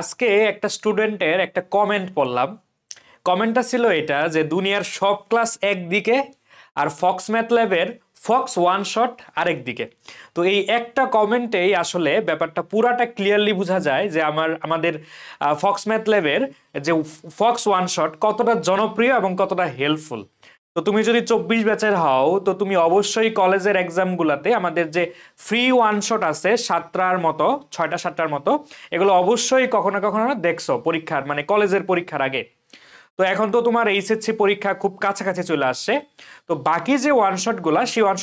আজকে একটা স্টুডেন্টের একটা কমেন্ট পড়লাম কমেন্টটা ছিল এটা যে দুনিয়ার সব ক্লাস একদিকে আর ফক্স ম্যাথ ল্যাবের ফক্স ওয়ান শট আরেক দিকে তো এই একটা কমেন্টেই আসলে ব্যাপারটা পুরাটা ক্লিয়ারলি বোঝা যায় যে আমার আমাদের ফক্স ম্যাথ ল্যাবের যে ফক্স ওয়ান শট কতটা জনপ্রিয় এবং কতটা হেল্পফুল তো তুমি যদি চব্বিশ ব্যাচের হও তো তুমি অবশ্যই কলেজের এক্সামগুলোতে আমাদের যে ফ্রি ওয়ান শট আছে সাতটার মতো ছয়টা সাতটার মতো এগুলো অবশ্যই কখনো কখনো দেখছো পরীক্ষার মানে কলেজের পরীক্ষার আগে তো এখন তো তোমার এইচএসসি পরীক্ষা খুব কাছাকাছি চলে আসছে তো বাকি যে ওয়ান শটগুলা সেই ওয়ান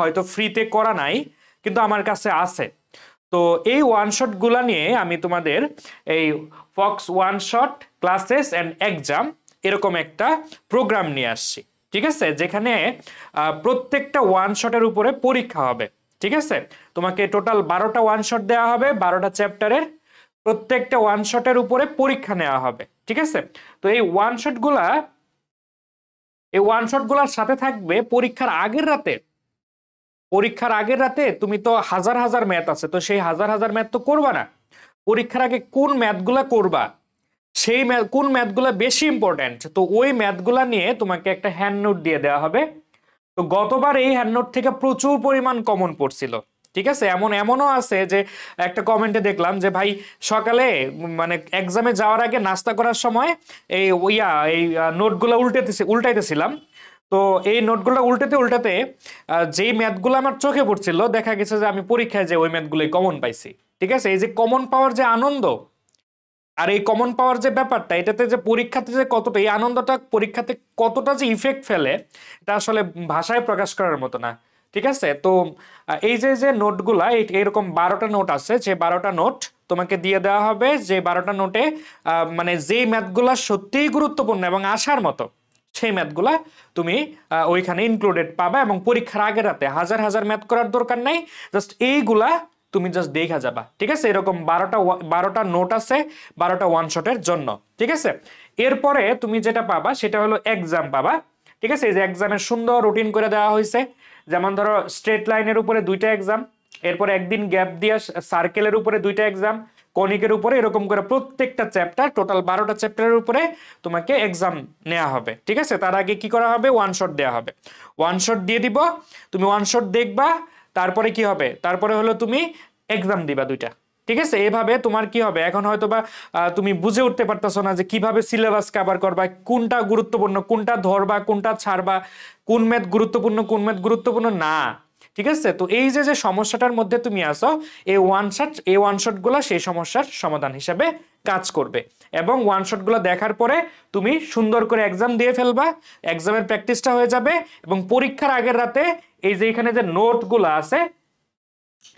হয়তো ফ্রিতে করা নাই কিন্তু আমার কাছে আছে তো এই ওয়ান শটগুলা নিয়ে আমি তোমাদের এই Fox one shot classes and exam এরকম একটা প্রোগ্রাম নিয়ে আসছি ঠিক আছে যেখানে প্রত্যেকটা ওয়ান শটের উপরে পরীক্ষা হবে ঠিক আছে তোমাকে টোটাল বারোটা ওয়ান শট দেওয়া হবে বারোটা চ্যাপ্টারের প্রত্যেকটা ওয়ান শটের উপরে পরীক্ষা নেওয়া হবে ঠিক আছে তো এই ওয়ান শটগুলা এই ওয়ান গুলার সাথে থাকবে পরীক্ষার আগের রাতে পরীক্ষার আগের রাতে তুমি তো হাজার হাজার ম্যাথ আছে তো সেই হাজার হাজার ম্যাথ তো করবা না পরীক্ষার আগে কোন গুলা করবা সেই ম্যাথ কোন ম্যাথগুলো বেশি ইম্পর্ট্যান্ট তো ওই ম্যাথগুলো নিয়ে তোমাকে একটা হ্যান্ড নোট দিয়ে দেওয়া হবে তো গতবার এই হ্যান্ড নোট থেকে প্রচুর পরিমাণ কমন পড়ছিল ঠিক আছে এমন এমনও আছে যে একটা কমেন্টে দেখলাম যে ভাই সকালে মানে এক্সামে যাওয়ার আগে নাস্তা করার সময় এই ইয়া এই নোটগুলো উল্টেতেছি উল্টাইতেছিলাম তো এই নোটগুলো উল্টাতে উল্টাতে যেই ম্যাথগুলো আমার চোখে পড়ছিল দেখা গেছে যে আমি পরীক্ষায় যে ওই ম্যাথগুলোই কমন পাইছি ঠিক আছে এই যে কমন পাওয়ার যে আনন্দ আর এই কমন পাওয়ার যে ব্যাপারটা এটাতে যে পরীক্ষাতে যে কতটা এই আনন্দটা পরীক্ষাতে কতটা যে ইফেক্ট ফেলে এটা আসলে ভাষায় প্রকাশ করার মতো না ঠিক আছে তো এই যে যে নোটগুলা এরকম বারোটা নোট আছে যে বারোটা নোট তোমাকে দিয়ে দেওয়া হবে যে বারোটা নোটে মানে যেই ম্যাথগুলা সত্যিই গুরুত্বপূর্ণ এবং আসার মতো সেই ম্যাথগুলা তুমি ওইখানে ইনক্লুডেড পাবে এবং পরীক্ষার আগের রাতে হাজার হাজার ম্যাথ করার দরকার নাই জাস্ট এইগুলা তুমি জাস্ট দেখা যাবা ঠিক আছে এরকম বারোটা বারোটা নোট আছে বারোটা ওয়ান শটের জন্য ঠিক আছে এরপরে তুমি যেটা পাবা সেটা হলো এক্সাম পাবা ঠিক আছে এই যে এক্সামের সুন্দর রুটিন করে দেওয়া হয়েছে যেমন ধরো স্ট্রেট লাইনের উপরে দুইটা এক্সাম এরপর একদিন গ্যাপ দিয়ে সার্কেলের উপরে দুইটা এক্সাম কনিকের উপরে এরকম করে প্রত্যেকটা চ্যাপ্টার টোটাল বারোটা চ্যাপ্টারের উপরে তোমাকে এক্সাম নেওয়া হবে ঠিক আছে তার আগে কি করা হবে ওয়ান শট দেওয়া হবে ওয়ান শট দিয়ে দিব তুমি ওয়ান শট দেখবা তারপরে কি হবে তারপরে হলো তুমি এক্সাম দিবা দুইটা ঠিক আছে এভাবে তোমার কি হবে এখন হয়তো বা তুমি বুঝে উঠতে পারতেছো না যে কিভাবে সিলেবাস কাভার করবা কোনটা গুরুত্বপূর্ণ কোনটা ধরবা কোনটা ছাড়বা কোন ম্যাথ গুরুত্বপূর্ণ কোন ম্যাথ গুরুত্বপূর্ণ না ঠিক আছে তো এই যে যে সমস্যাটার মধ্যে তুমি আসো এই ওয়ান শট এই ওয়ান শটগুলো সেই সমস্যার সমাধান হিসাবে কাজ করবে এবং ওয়ান শটগুলো দেখার পরে তুমি সুন্দর করে এক্সাম দিয়ে ফেলবা এক্সামের প্র্যাকটিসটা হয়ে যাবে এবং পরীক্ষার আগের রাতে এই যে এখানে যে নোট আছে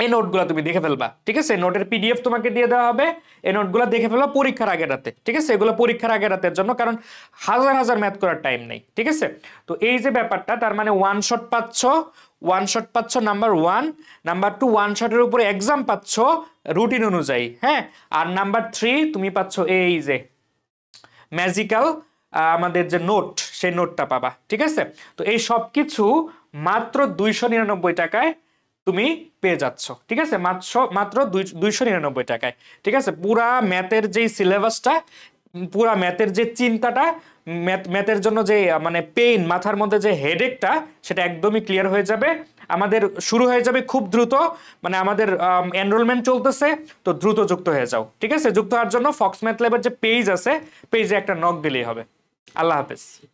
এই নোট তুমি দেখে ফেলবা ঠিক আছে নোটের পিডিএফ তোমাকে দিয়ে দেওয়া হবে এই নোট দেখে ফেলবা পরীক্ষার আগে রাতে ঠিক আছে এগুলো পরীক্ষার আগে রাতের জন্য কারণ হাজার হাজার ম্যাথ করার টাইম নেই ঠিক আছে তো এই যে ব্যাপারটা তার মানে ওয়ান শট পাচ্ছ ওয়ান শট পাচ্ছ number one number two one শটের উপরে এক্সাম পাচ্ছ রুটিন অনুযায়ী হ্যাঁ আর নাম্বার থ্রি তুমি পাচ্ছ এই যে ম্যাজিক্যাল আমাদের যে নোট সেই নোটটা পাবা ঠিক আছে তো এই সব কিছু মাত্র দুইশো নিরানব্বই টাকায় তুমি পেয়ে যাচ্ছ ঠিক আছে মাত্র মাত্র দুইশো নিরানব্বই টাকায় ঠিক আছে পুরা ম্যাথের যেই সিলেবাসটা পুরা ম্যাথের যে চিন্তাটা ম্যাথের জন্য যে মানে পেইন মাথার মধ্যে যে হেডেকটা সেটা একদমই ক্লিয়ার হয়ে যাবে আমাদের শুরু হয়ে যাবে খুব দ্রুত মানে আমাদের এনরোলমেন্ট চলতেছে তো দ্রুত যুক্ত হয়ে যাও ঠিক আছে যুক্ত হওয়ার জন্য ফক্স ম্যাথ ল্যাবের যে পেজ আছে পেজে একটা নক দিলেই হবে আল্লাহ হাফেজ